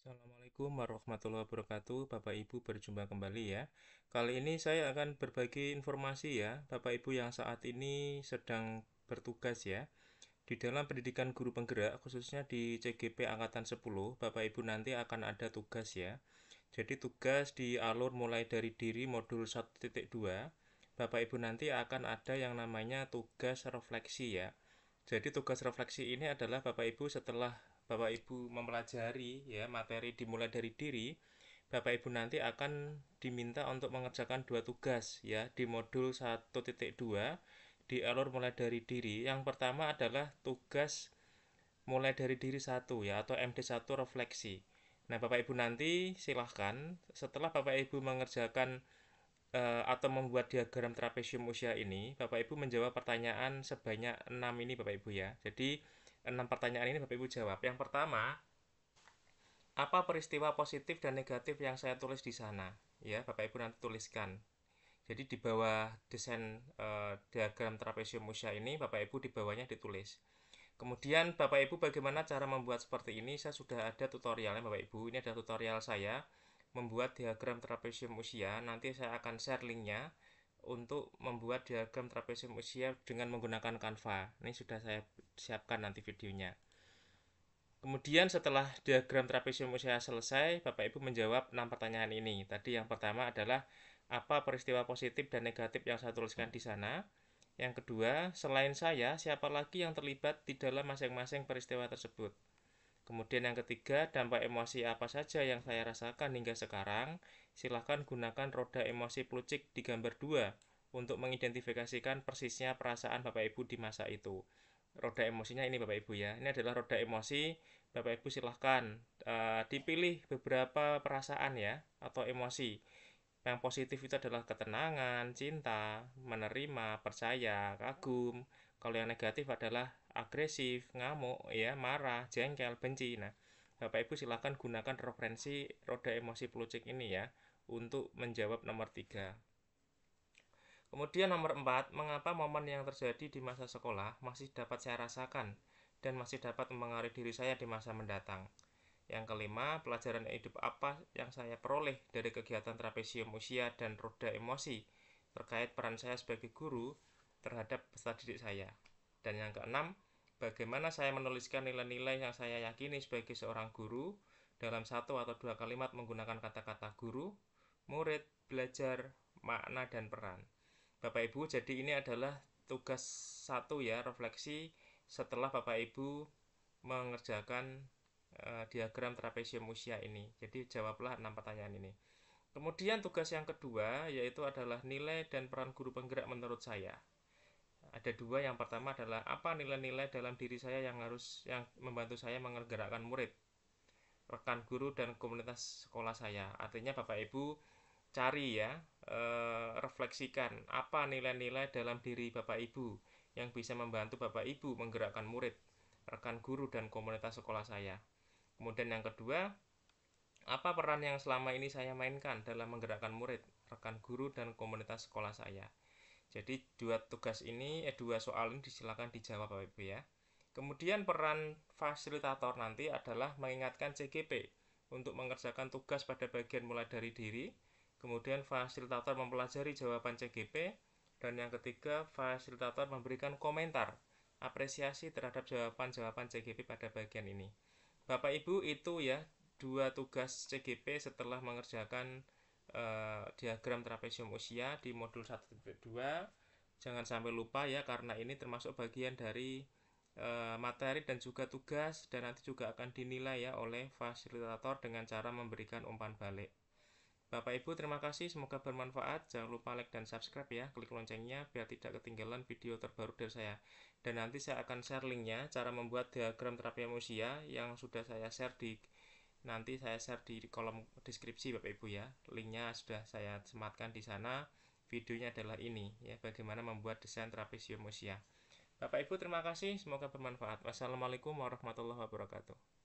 Assalamualaikum warahmatullahi wabarakatuh Bapak Ibu berjumpa kembali ya Kali ini saya akan berbagi informasi ya Bapak Ibu yang saat ini sedang bertugas ya Di dalam pendidikan guru penggerak khususnya di CGP Angkatan 10 Bapak Ibu nanti akan ada tugas ya Jadi tugas di alur mulai dari diri modul 1.2 Bapak Ibu nanti akan ada yang namanya tugas refleksi ya jadi tugas refleksi ini adalah Bapak Ibu setelah Bapak Ibu mempelajari ya materi dimulai dari diri, Bapak Ibu nanti akan diminta untuk mengerjakan dua tugas ya di modul 1.2 di alur mulai dari diri. Yang pertama adalah tugas mulai dari diri satu ya atau MD1 refleksi. Nah, Bapak Ibu nanti silahkan setelah Bapak Ibu mengerjakan eh, atau membuat diagram trapesium usia ini, Bapak Ibu menjawab pertanyaan sebanyak 6 ini Bapak Ibu ya. Jadi enam pertanyaan ini Bapak Ibu jawab. Yang pertama, apa peristiwa positif dan negatif yang saya tulis di sana? Ya, Bapak Ibu nanti tuliskan. Jadi di bawah desain e, diagram trapesium musia ini, Bapak Ibu di bawahnya ditulis. Kemudian Bapak Ibu bagaimana cara membuat seperti ini? Saya sudah ada tutorialnya Bapak Ibu. Ini ada tutorial saya membuat diagram trapesium musia. Nanti saya akan share linknya untuk membuat diagram trapesium usia dengan menggunakan kanva, Ini sudah saya siapkan nanti videonya. Kemudian setelah diagram trapesium usia selesai, Bapak Ibu menjawab 6 pertanyaan ini. Tadi yang pertama adalah apa peristiwa positif dan negatif yang saya tuliskan di sana? Yang kedua, selain saya, siapa lagi yang terlibat di dalam masing-masing peristiwa tersebut? Kemudian yang ketiga, dampak emosi apa saja yang saya rasakan hingga sekarang? Silahkan gunakan roda emosi pelucik di gambar 2 untuk mengidentifikasikan persisnya perasaan Bapak Ibu di masa itu. Roda emosinya ini Bapak Ibu ya. Ini adalah roda emosi. Bapak Ibu silahkan uh, dipilih beberapa perasaan ya atau emosi. Yang positif itu adalah ketenangan, cinta, menerima, percaya, kagum, kalau yang negatif adalah agresif, ngamuk, ya, marah, jengkel, benci. Nah, Bapak Ibu silakan gunakan referensi roda emosi pelucik ini ya untuk menjawab nomor 3. Kemudian nomor 4, mengapa momen yang terjadi di masa sekolah masih dapat saya rasakan dan masih dapat mempengaruhi diri saya di masa mendatang? Yang kelima, pelajaran hidup apa yang saya peroleh dari kegiatan trapesium usia dan roda emosi terkait peran saya sebagai guru terhadap peserta didik saya. Dan yang keenam, bagaimana saya menuliskan nilai-nilai yang saya yakini sebagai seorang guru dalam satu atau dua kalimat menggunakan kata-kata guru, murid, belajar, makna, dan peran. Bapak Ibu, jadi ini adalah tugas satu ya, refleksi setelah Bapak Ibu mengerjakan uh, diagram trapesium usia ini. Jadi jawablah enam pertanyaan ini. Kemudian tugas yang kedua yaitu adalah nilai dan peran guru penggerak menurut saya ada dua yang pertama adalah apa nilai-nilai dalam diri saya yang harus yang membantu saya menggerakkan murid rekan guru dan komunitas sekolah saya artinya bapak ibu cari ya e, refleksikan apa nilai-nilai dalam diri bapak ibu yang bisa membantu bapak ibu menggerakkan murid rekan guru dan komunitas sekolah saya kemudian yang kedua apa peran yang selama ini saya mainkan dalam menggerakkan murid rekan guru dan komunitas sekolah saya jadi dua tugas ini, eh dua soal ini disilakan dijawab Bapak Ibu ya. Kemudian peran fasilitator nanti adalah mengingatkan CGP untuk mengerjakan tugas pada bagian mulai dari diri. Kemudian fasilitator mempelajari jawaban CGP dan yang ketiga fasilitator memberikan komentar apresiasi terhadap jawaban-jawaban CGP pada bagian ini. Bapak Ibu itu ya dua tugas CGP setelah mengerjakan Eh, diagram trapesium usia di modul 1.2 jangan sampai lupa ya karena ini termasuk bagian dari e, materi dan juga tugas dan nanti juga akan dinilai ya oleh fasilitator dengan cara memberikan umpan balik Bapak Ibu terima kasih semoga bermanfaat jangan lupa like dan subscribe ya klik loncengnya biar tidak ketinggalan video terbaru dari saya dan nanti saya akan share linknya cara membuat diagram terapi usia yang sudah saya share di nanti saya share di kolom deskripsi Bapak Ibu ya. Linknya sudah saya sematkan di sana. Videonya adalah ini ya, bagaimana membuat desain trapesium usia. Bapak Ibu terima kasih, semoga bermanfaat. Wassalamualaikum warahmatullahi wabarakatuh.